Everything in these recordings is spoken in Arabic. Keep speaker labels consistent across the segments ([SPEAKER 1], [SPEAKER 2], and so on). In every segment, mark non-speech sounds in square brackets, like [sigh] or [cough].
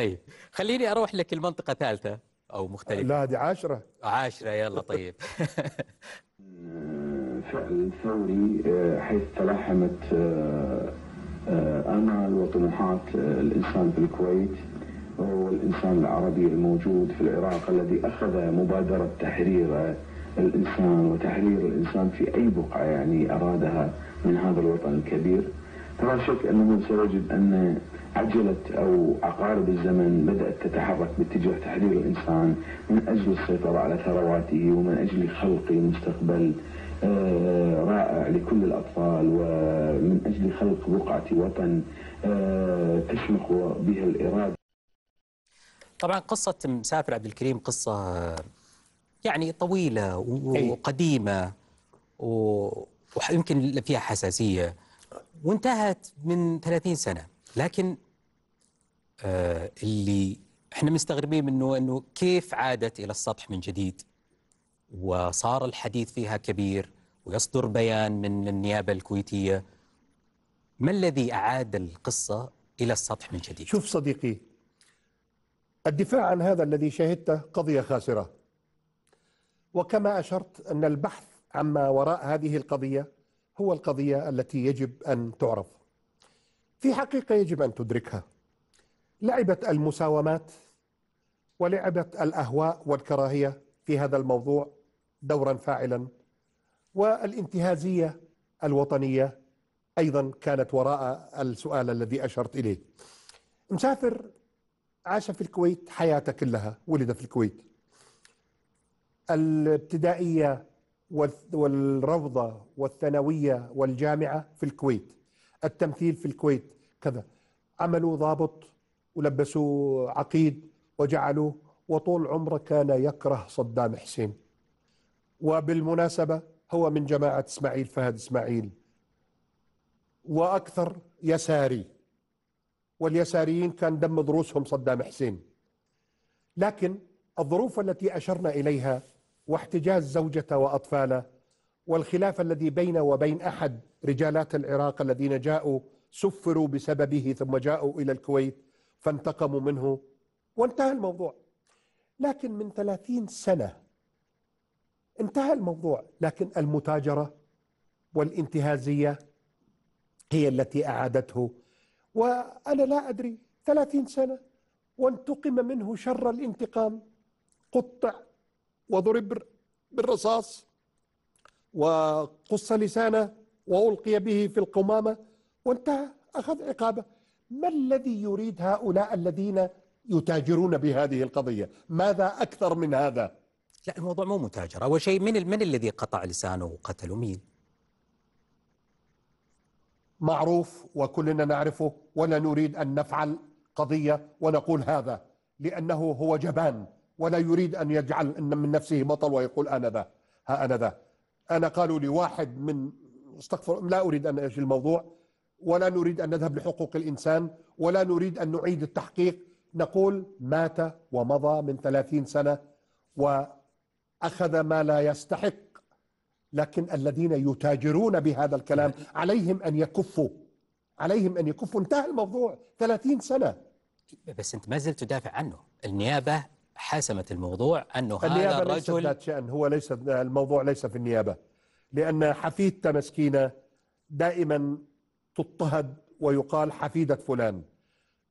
[SPEAKER 1] طيب خليني اروح لك المنطقه ثالثه او مختلفه
[SPEAKER 2] لا هذه عاشره
[SPEAKER 1] عاشره يلا طيب [laughs] فعل ثوري آه، حيث تلاحمت امال آه، آه، وطموحات الانسان في الكويت وهو الانسان العربي الموجود في العراق الذي اخذ مبادره تحرير الانسان وتحرير الانسان في اي بقعه يعني ارادها من هذا الوطن الكبير لا شك أنه سيجد أن عجلة أو عقارب الزمن بدأت تتحرك باتجاه تحرير الإنسان من أجل السيطرة على ثرواته ومن أجل خلق مستقبل آه، رائع لكل الأطفال ومن أجل خلق بقعة وطن آه، تشمخ بها الإرادة طبعا قصة مسافر عبد الكريم قصة يعني طويلة وقديمة ويمكن فيها حساسية وانتهت من 30 سنة لكن آه، اللي احنا مستغربين منه انه كيف عادت الى السطح من جديد وصار الحديث فيها كبير ويصدر بيان من النيابة الكويتية ما الذي أعاد القصة إلى السطح من جديد؟ شوف صديقي الدفاع عن هذا الذي شهدته قضية خاسرة
[SPEAKER 2] وكما أشرت أن البحث عما وراء هذه القضية هو القضية التي يجب أن تعرف. في حقيقة يجب أن تدركها لعبت المساومات ولعبت الأهواء والكراهية في هذا الموضوع دورا فاعلا والانتهازية الوطنية أيضا كانت وراء السؤال الذي أشرت إليه مسافر عاش في الكويت حياته كلها ولد في الكويت الابتدائية والروضة والثانوية والجامعة في الكويت التمثيل في الكويت كذا عملوا ضابط ولبسوه عقيد وجعلوه وطول عمره كان يكره صدام حسين وبالمناسبة هو من جماعة إسماعيل فهد إسماعيل وأكثر يساري واليساريين كان دم ضروسهم صدام حسين لكن الظروف التي أشرنا إليها واحتجاز زوجته واطفاله والخلاف الذي بينه وبين احد رجالات العراق الذين جاءوا سفروا بسببه ثم جاءوا الى الكويت فانتقموا منه وانتهى الموضوع لكن من ثلاثين سنة انتهى الموضوع لكن المتاجرة والانتهازية هي التي أعادته وأنا لا أدري ثلاثين سنة وانتقم منه شر الانتقام قطع وضرب بالرصاص وقص لسانه وألقي به في القمامة وانتهى أخذ عقابه ما الذي يريد هؤلاء الذين يتاجرون بهذه القضية ماذا أكثر من هذا لا
[SPEAKER 1] الموضوع مو متاجر أول شيء من, من الذي قطع لسانه وقتله مين
[SPEAKER 2] معروف وكلنا نعرفه ولا نريد أن نفعل قضية ونقول هذا لأنه هو جبان ولا يريد أن يجعل إن من نفسه بطل ويقول أنا ذا ها أنا ذا أنا قالوا لي واحد من استغفر لا أريد أن أجل الموضوع ولا نريد أن نذهب لحقوق الإنسان ولا نريد أن نعيد التحقيق نقول مات ومضى من ثلاثين سنة وأخذ ما لا يستحق لكن الذين يتاجرون بهذا الكلام عليهم أن يكفوا عليهم أن يكفوا انتهى الموضوع ثلاثين سنة
[SPEAKER 1] بس أنت ما زلت تدافع عنه النيابة حسمت الموضوع أنه هذا الرجل النيابة ليست
[SPEAKER 2] شأن هو ليس الموضوع ليس في النيابة لأن حفيدة مسكينة دائما تضطهد ويقال حفيدة فلان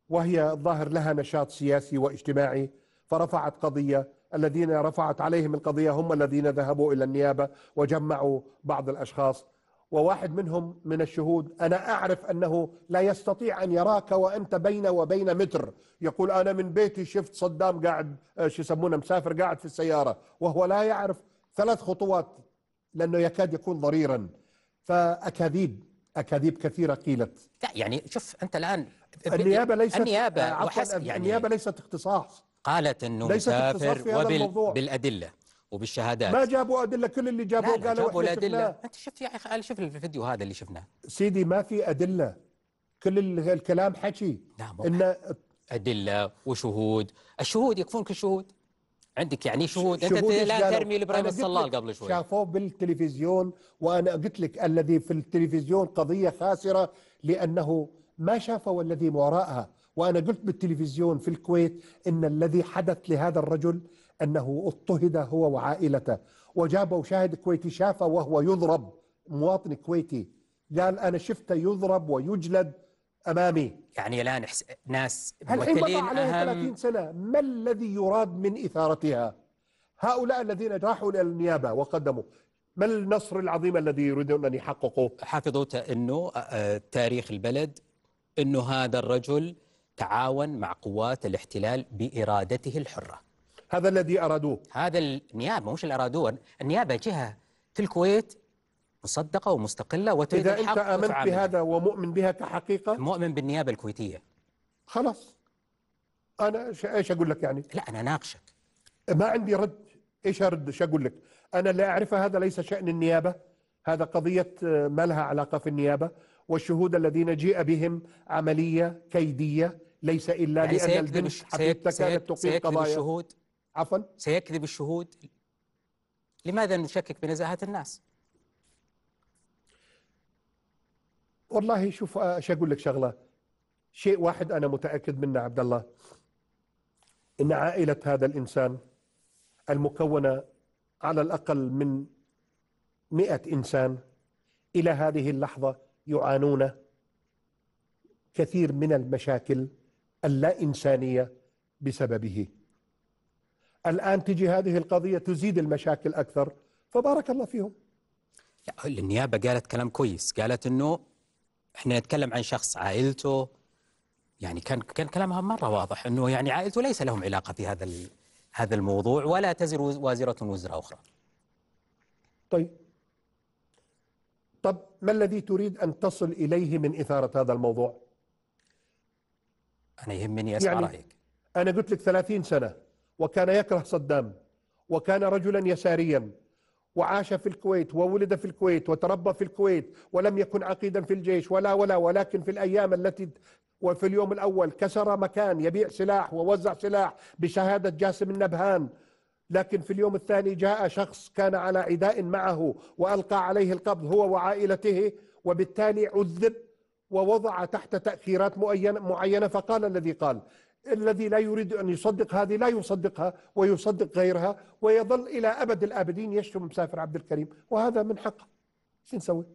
[SPEAKER 2] وهي ظاهر لها نشاط سياسي واجتماعي فرفعت قضية الذين رفعت عليهم القضية هم الذين ذهبوا إلى النيابة وجمعوا بعض الأشخاص وواحد منهم من الشهود أنا أعرف أنه لا يستطيع أن يراك وأنت بين وبين متر يقول أنا من بيتي شفت صدام قاعد آه، شو يسمونه مسافر قاعد في السيارة وهو لا يعرف ثلاث خطوات لأنه يكاد يكون ضريرا فأكاذيب أكاذيب كثيرة قيلت
[SPEAKER 1] لا يعني شوف أنت الآن النيابة ليست النيابة, آه، يعني النيابة ليست اختصاص قالت أنه مسافر وبالأدلة وبالشهادات ما جابوا ادله كل اللي جابوه قالوا جابوا الادله انت شفت يا اخي شوف الفيديو هذا اللي شفناه
[SPEAKER 2] سيدي ما في ادله كل الكلام حكي نعم ان
[SPEAKER 1] ادله وشهود الشهود يكفون كل الشهود عندك يعني شهود, شهود انت لا ترمي لابراهيم الصلال قبل شوي شافوه
[SPEAKER 2] بالتلفزيون وانا قلت لك الذي في التلفزيون قضيه خاسره لانه ما شافوا الذي وراءها وانا قلت بالتلفزيون في الكويت ان الذي حدث لهذا الرجل أنه اضطهد هو وعائلته وجابوا شاهد كويتي شافه وهو يضرب مواطن كويتي قال أنا شفته يضرب ويجلد أمامي
[SPEAKER 1] يعني الآن حس... ناس موكلين عليها أهم 30
[SPEAKER 2] سنة ما الذي يراد من إثارتها هؤلاء الذين
[SPEAKER 1] راحوا إلى النيابة وقدموا ما النصر العظيم الذي يريدون أن يحققوا؟ حافظوا أنه تاريخ البلد أنه هذا الرجل تعاون مع قوات الاحتلال بإرادته الحرة هذا الذي أرادوه هذا النيابة مش اللي أرادوه النيابة جهة في الكويت مصدقة ومستقلة وتريد إذا أنت آمنت بهذا ومؤمن بها كحقيقة مؤمن بالنيابة الكويتية خلاص
[SPEAKER 2] أنا إيش أقول لك يعني لا أنا ناقشك ما عندي رد إيش أرد إيش أقول لك أنا اللي أعرفه هذا ليس شأن النيابة هذا قضية آه، ما لها علاقة في النيابة والشهود الذين جيء بهم عملية كيدية ليس إلا يعني لأن البنت حبيبتك كانت تقيم قضايا الشهود
[SPEAKER 1] عفوا سيكذب الشهود لماذا نشكك بنزاهة الناس
[SPEAKER 2] والله شوف ايش آه، اقول لك شغله شيء واحد انا متاكد منه عبد الله ان عائله هذا الانسان المكونه على الاقل من مئة انسان الى هذه اللحظه يعانون كثير من المشاكل اللا انسانيه بسببه الآن تجي هذه القضية تزيد المشاكل أكثر فبارك الله فيهم
[SPEAKER 1] النيابة قالت كلام كويس قالت أنه احنا نتكلم عن شخص عائلته يعني كان كان كلامها مره واضح انه يعني عائلته ليس لهم علاقه في هذا هذا الموضوع ولا تزر وازره وزر اخرى.
[SPEAKER 2] طيب. طب ما الذي تريد ان تصل اليه من اثاره هذا الموضوع؟
[SPEAKER 1] انا يهمني اسمع يعني رايك.
[SPEAKER 2] انا قلت لك 30 سنه وكان يكره صدام وكان رجلا يساريا وعاش في الكويت وولد في الكويت وتربى في الكويت ولم يكن عقيدا في الجيش ولا ولا ولكن في الايام التي وفي اليوم الاول كسر مكان يبيع سلاح ووزع سلاح بشهاده جاسم النبهان لكن في اليوم الثاني جاء شخص كان على عداء معه والقى عليه القبض هو وعائلته وبالتالي عذب ووضع تحت تاخيرات معينه فقال الذي قال الذي لا يريد أن يصدق هذه لا يصدقها ويصدق غيرها ويظل إلى أبد الآبدين يشتم مسافر عبد الكريم وهذا من حقه شو نسوي